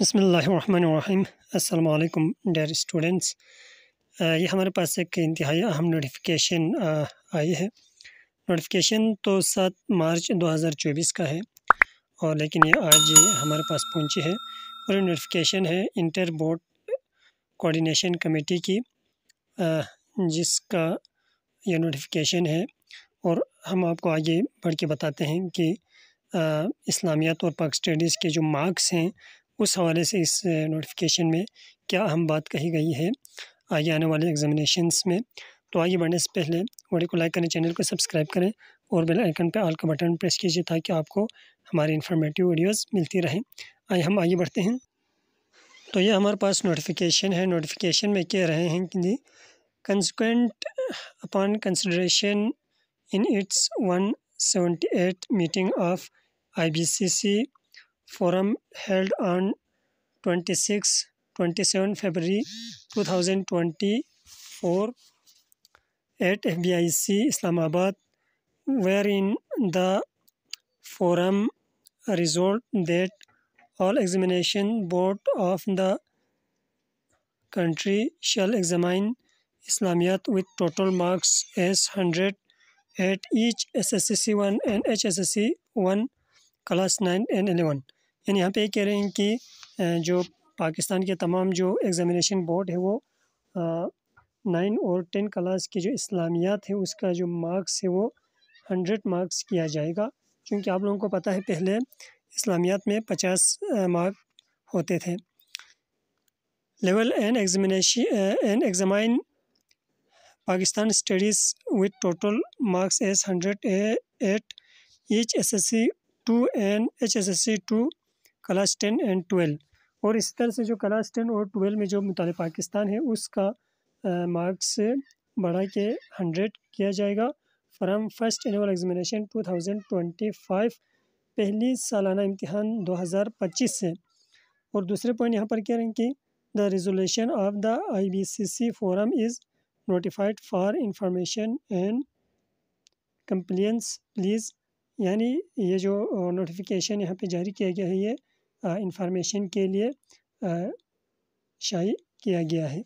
बसमीम् अल्लाम dear students ये हमारे पास एक इंतहाई अहम नोटिफिकेशन आई है नोटिफिकेशन तो सात मार्च 2024 का है और लेकिन ये आज हमारे पास पहुंची है और नोटिफिकेशन है इंटर बोर्ड कोऑर्डिनेशन कमेटी की जिसका ये नोटिफिकेशन है और हम आपको आगे बढ़ के बताते हैं कि इस्लामियात और पाक स्टडीज़ के जो मार्क्स हैं उस हवाले से इस नोटिफिकेशन में क्या अहम बात कही गई है आगे आने वाले एग्जामिनेशंस में तो आगे बढ़ने से पहले वीडियो को लाइक करें चैनल को सब्सक्राइब करें और बेल आइकन पर आल का बटन प्रेस कीजिए ताकि आपको हमारी इंफॉर्मेटिव वीडियोस मिलती रहें आइए हम आगे बढ़ते हैं तो ये हमारे पास नोटिफिकेशन है नोटिफिकेशन में कह रहे हैं कि consequent upon consideration in its eighth meeting of C forum held on 26 27 February 2024 at FBIC Islamabad wherein the forum resolved that all examination board of the country shall examine Islamiyat with total marks as 100 at each SSC 1 and HSSC 1 class 9 and 11 यानी यहाँ पे कह रहे हैं कि जो पाकिस्तान के तमाम जो एग्ज़ामिनेशन बोर्ड है वो नाइन और टेन क्लास की जो इस्लामियात है उसका जो मार्क्स है वो हंड्रेड मार्क्स किया जाएगा क्योंकि आप लोगों को पता है पहले इस्लामियात में पचास मार्क होते थे level an examination an examine Pakistan studies with total marks as hundred at each S S C two and H S S C two class ten and twelve और इस तरह से जो क्लास टेन और ट्वेल्व में जो मुताल पाकिस्तान है उसका मार्क्स बढ़ा के हंड्रेड किया जाएगा from first annual examination two thousand twenty five पहली सालाना इम्तहान दो हज़ार पच्चीस से और दूसरे पॉइंट यहाँ पर क्या हैं कि the resolution of the I B C C forum is notified for information and compliance please यानी ये जो नोटिफिकेशन यहाँ पे जारी किया गया है ये इंफॉर्मेशन के लिए शाई किया गया है